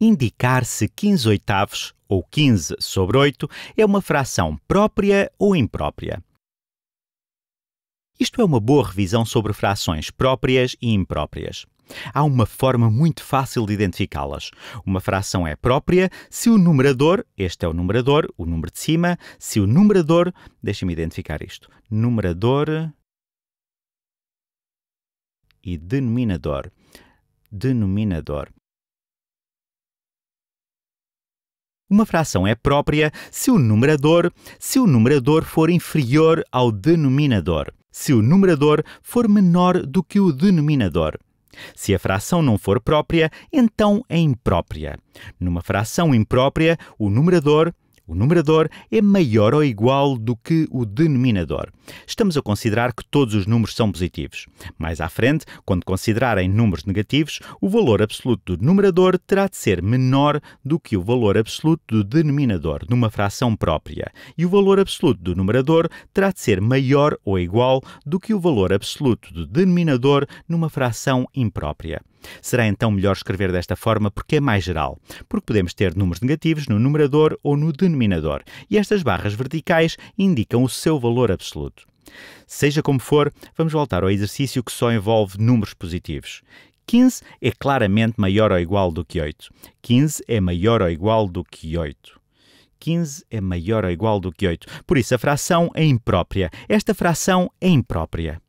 Indicar se 15 oitavos, ou 15 sobre 8, é uma fração própria ou imprópria. Isto é uma boa revisão sobre frações próprias e impróprias. Há uma forma muito fácil de identificá-las. Uma fração é própria se o numerador, este é o numerador, o número de cima, se o numerador, deixa-me identificar isto, numerador e denominador. Denominador. Uma fração é própria se o numerador, se o numerador for inferior ao denominador, se o numerador for menor do que o denominador. Se a fração não for própria, então é imprópria. Numa fração imprópria, o numerador, o numerador é maior ou igual do que o denominador. Estamos a considerar que todos os números são positivos. Mais à frente, quando considerarem números negativos, o valor absoluto do numerador terá de ser menor do que o valor absoluto do denominador numa fração própria, e o valor absoluto do numerador terá de ser maior ou igual do que o valor absoluto do denominador numa fração imprópria. Será então melhor escrever desta forma porque é mais geral, porque podemos ter números negativos no numerador ou no denominador, e estas barras verticais indicam o seu valor absoluto. Seja como for, vamos voltar ao exercício que só envolve números positivos. 15 é claramente maior ou igual do que 8. 15 é maior ou igual do que 8. 15 é maior ou igual do que 8. Por isso, a fração é imprópria. Esta fração é imprópria.